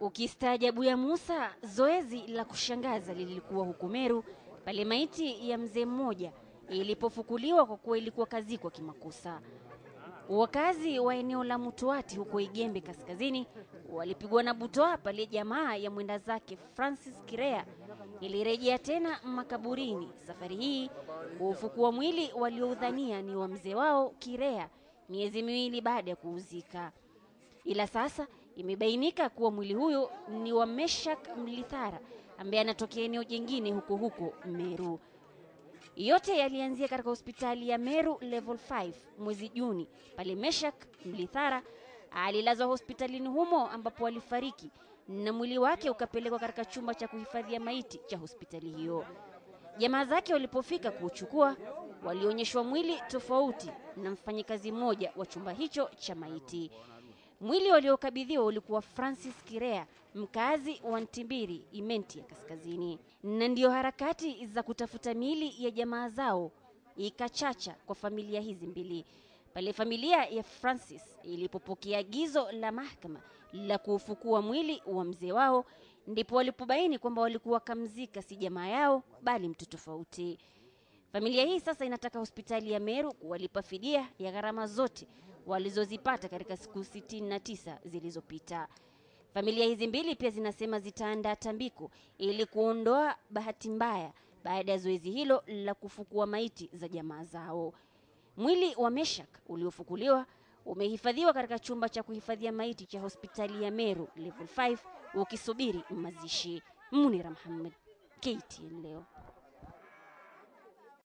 Ukistaajabu ya Musa, zoezi la kushangaza lilikuwa huko Meru pale maiti ya mzee mmoja ilipofukuliwa kwa kuwa ilikuwa kazikwa kimakosa. Wakazi wa eneo la Mutuati huko Igembe Kaskazini walipigwa na butoa pale jamaa ya mwenda zake Francis Kirea ilirejea tena makaburini, safari hii kuufukua mwili walioudhania ni wa mzee wao Kirea miezi miwili baada ya kuuzika, ila sasa Imebainika kuwa mwili huyo ni wa Meshak Mlithara ambaye anatokea eneo jingine huko huko Meru. Yote yalianzia katika hospitali ya Meru Level 5 mwezi Juni pale Meshak Mlithara alilazwa hospitalini humo ambapo alifariki na mwili wake ukapelekwa katika chumba cha kuhifadhia maiti cha hospitali hiyo. Jamaa zake walipofika kuuchukua, walionyeshwa mwili tofauti na mfanyikazi mmoja wa chumba hicho cha maiti. Mwili waliokabidhiwa ulikuwa Francis Kirea, mkazi wa Ntimbiri, Imenti ya Kaskazini, na ndiyo harakati za kutafuta miili ya jamaa zao ikachacha kwa familia hizi mbili pale familia ya Francis ilipopokea agizo la mahakama la kuufukua mwili wa mzee wao, ndipo walipobaini kwamba walikuwa kamzika si jamaa yao bali mtu tofauti. Familia hii sasa inataka hospitali ya Meru kuwalipa fidia ya gharama zote walizozipata katika siku 69 zilizopita. Familia hizi mbili pia zinasema zitaandaa tambiko ili kuondoa bahati mbaya baada ya zoezi hilo la kufukua maiti za jamaa zao. Mwili wa Meshak uliofukuliwa umehifadhiwa katika chumba cha kuhifadhia maiti cha hospitali ya Meru level 5 ukisubiri mazishi. Munira Muhammad, KTN leo.